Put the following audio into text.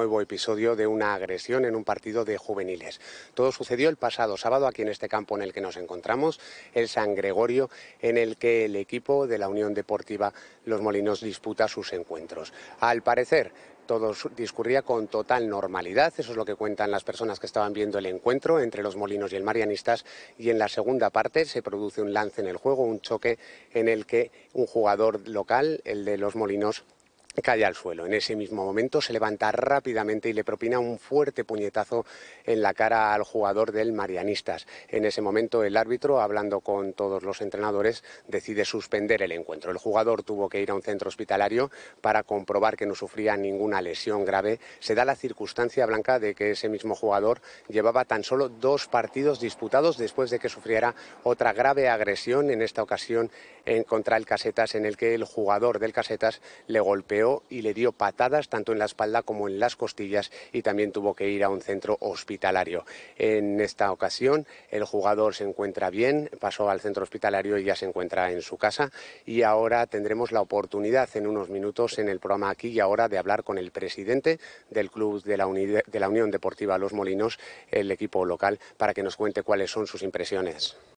Nuevo episodio de una agresión en un partido de juveniles. Todo sucedió el pasado sábado aquí en este campo en el que nos encontramos, el San Gregorio, en el que el equipo de la Unión Deportiva Los Molinos disputa sus encuentros. Al parecer, todo discurría con total normalidad, eso es lo que cuentan las personas que estaban viendo el encuentro entre los Molinos y el Marianistas, y en la segunda parte se produce un lance en el juego, un choque en el que un jugador local, el de los Molinos, cae al suelo. En ese mismo momento se levanta rápidamente y le propina un fuerte puñetazo en la cara al jugador del Marianistas. En ese momento el árbitro, hablando con todos los entrenadores, decide suspender el encuentro. El jugador tuvo que ir a un centro hospitalario para comprobar que no sufría ninguna lesión grave. Se da la circunstancia blanca de que ese mismo jugador llevaba tan solo dos partidos disputados después de que sufriera otra grave agresión, en esta ocasión en contra el Casetas, en el que el jugador del Casetas le golpeó y le dio patadas tanto en la espalda como en las costillas y también tuvo que ir a un centro hospitalario. En esta ocasión el jugador se encuentra bien, pasó al centro hospitalario y ya se encuentra en su casa y ahora tendremos la oportunidad en unos minutos en el programa aquí y ahora de hablar con el presidente del club de la Unión Deportiva Los Molinos, el equipo local, para que nos cuente cuáles son sus impresiones.